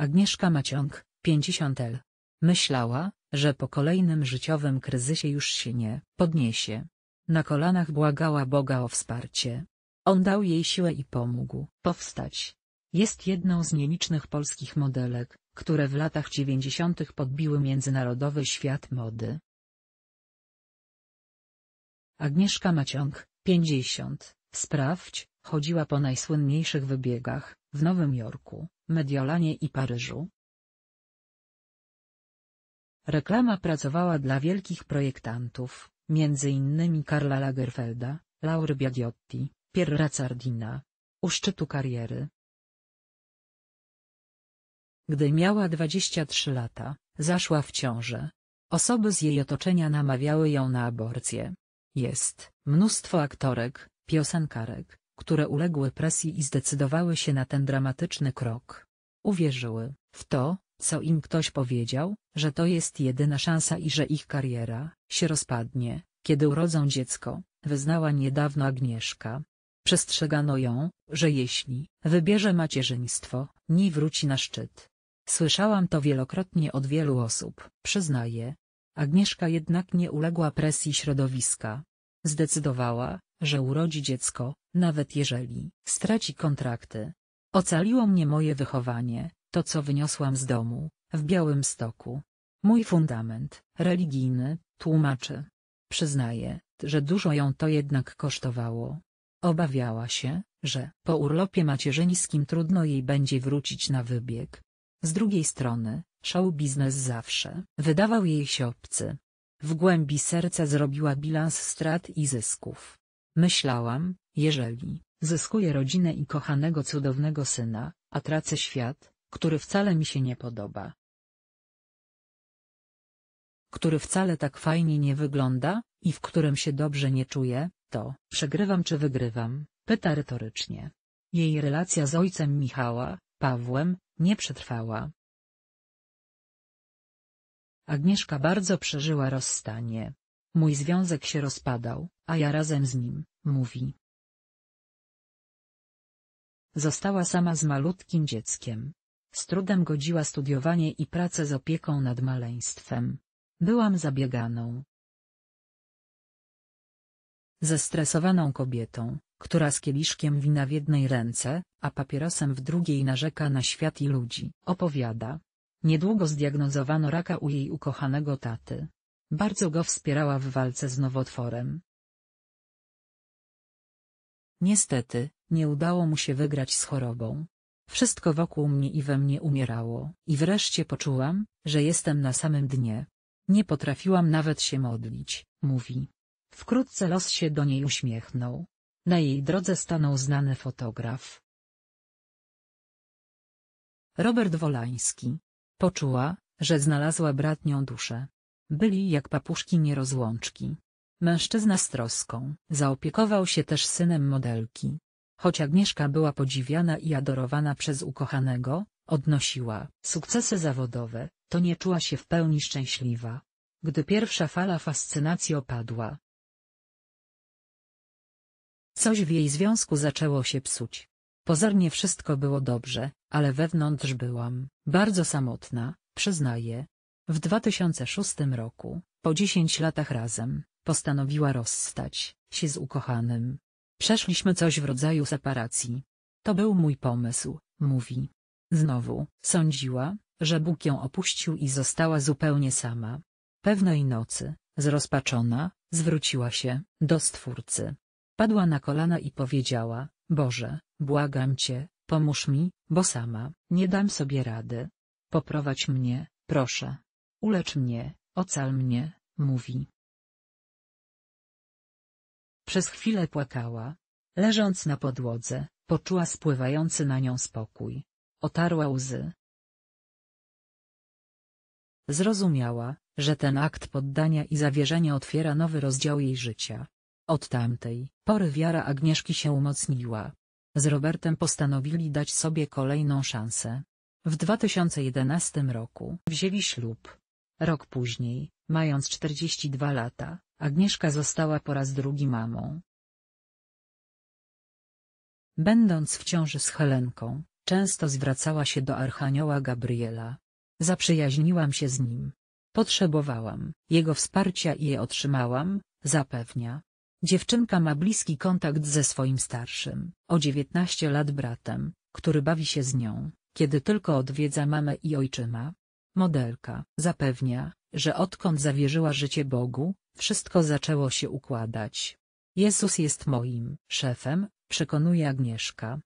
Agnieszka Maciąg, 50 L. Myślała, że po kolejnym życiowym kryzysie już się nie podniesie. Na kolanach błagała Boga o wsparcie. On dał jej siłę i pomógł powstać. Jest jedną z nielicznych polskich modelek, które w latach 90. podbiły międzynarodowy świat mody. Agnieszka Maciąg, 50. Sprawdź, Chodziła po najsłynniejszych wybiegach, w Nowym Jorku, Mediolanie i Paryżu. Reklama pracowała dla wielkich projektantów, między innymi Karla Lagerfelda, Laury Biagiotti, Pierra Cardina. U szczytu kariery. Gdy miała 23 lata, zaszła w ciążę. Osoby z jej otoczenia namawiały ją na aborcję. Jest mnóstwo aktorek, piosenkarek, które uległy presji i zdecydowały się na ten dramatyczny krok. Uwierzyły w to, co im ktoś powiedział, że to jest jedyna szansa i że ich kariera się rozpadnie, kiedy urodzą dziecko, wyznała niedawno Agnieszka. Przestrzegano ją, że jeśli wybierze macierzyństwo, nie wróci na szczyt. Słyszałam to wielokrotnie od wielu osób, przyznaję. Agnieszka jednak nie uległa presji środowiska. Zdecydowała, że urodzi dziecko, nawet jeżeli straci kontrakty. Ocaliło mnie moje wychowanie, to co wyniosłam z domu, w Białym Stoku. Mój fundament, religijny, tłumaczy. Przyznaję, że dużo ją to jednak kosztowało. Obawiała się, że po urlopie macierzyńskim trudno jej będzie wrócić na wybieg. Z drugiej strony, show biznes zawsze wydawał jej się obcy. W głębi serca zrobiła bilans strat i zysków. Myślałam, jeżeli zyskuję rodzinę i kochanego cudownego syna, a tracę świat, który wcale mi się nie podoba. Który wcale tak fajnie nie wygląda, i w którym się dobrze nie czuję, to przegrywam czy wygrywam, pyta retorycznie. Jej relacja z ojcem Michała, Pawłem, nie przetrwała. Agnieszka bardzo przeżyła rozstanie. Mój związek się rozpadał, a ja razem z nim, mówi. Została sama z malutkim dzieckiem. Z trudem godziła studiowanie i pracę z opieką nad maleństwem. Byłam zabieganą. Zestresowaną kobietą, która z kieliszkiem wina w jednej ręce, a papierosem w drugiej narzeka na świat i ludzi, opowiada. Niedługo zdiagnozowano raka u jej ukochanego taty. Bardzo go wspierała w walce z nowotworem, Niestety, nie udało mu się wygrać z chorobą. Wszystko wokół mnie i we mnie umierało. I wreszcie poczułam, że jestem na samym dnie. Nie potrafiłam nawet się modlić, mówi. Wkrótce los się do niej uśmiechnął. Na jej drodze stanął znany fotograf. Robert Wolański. Poczuła, że znalazła bratnią duszę. Byli jak papuszki nierozłączki. Mężczyzna z troską zaopiekował się też synem modelki. Choć Agnieszka była podziwiana i adorowana przez ukochanego, odnosiła sukcesy zawodowe, to nie czuła się w pełni szczęśliwa. Gdy pierwsza fala fascynacji opadła, Coś w jej związku zaczęło się psuć. Pozornie wszystko było dobrze, ale wewnątrz byłam bardzo samotna, przyznaję. W 2006 roku, po 10 latach razem, Postanowiła rozstać się z ukochanym. Przeszliśmy coś w rodzaju separacji. To był mój pomysł, mówi. Znowu, sądziła, że Bóg ją opuścił i została zupełnie sama. Pewnej nocy, zrozpaczona, zwróciła się do Stwórcy. Padła na kolana i powiedziała, Boże, błagam Cię, pomóż mi, bo sama nie dam sobie rady. Poprowadź mnie, proszę. Ulecz mnie, ocal mnie, mówi. Przez chwilę płakała. Leżąc na podłodze, poczuła spływający na nią spokój. Otarła łzy. Zrozumiała, że ten akt poddania i zawierzenia otwiera nowy rozdział jej życia. Od tamtej pory wiara Agnieszki się umocniła. Z Robertem postanowili dać sobie kolejną szansę. W 2011 roku wzięli ślub. Rok później, mając 42 lata, Agnieszka została po raz drugi mamą. Będąc w ciąży z Helenką, często zwracała się do Archanioła Gabriela. Zaprzyjaźniłam się z nim. Potrzebowałam jego wsparcia i je otrzymałam, zapewnia. Dziewczynka ma bliski kontakt ze swoim starszym, o 19 lat bratem, który bawi się z nią, kiedy tylko odwiedza mamę i ojczyma. Modelka zapewnia, że odkąd zawierzyła życie Bogu, wszystko zaczęło się układać. Jezus jest moim szefem, przekonuje Agnieszka.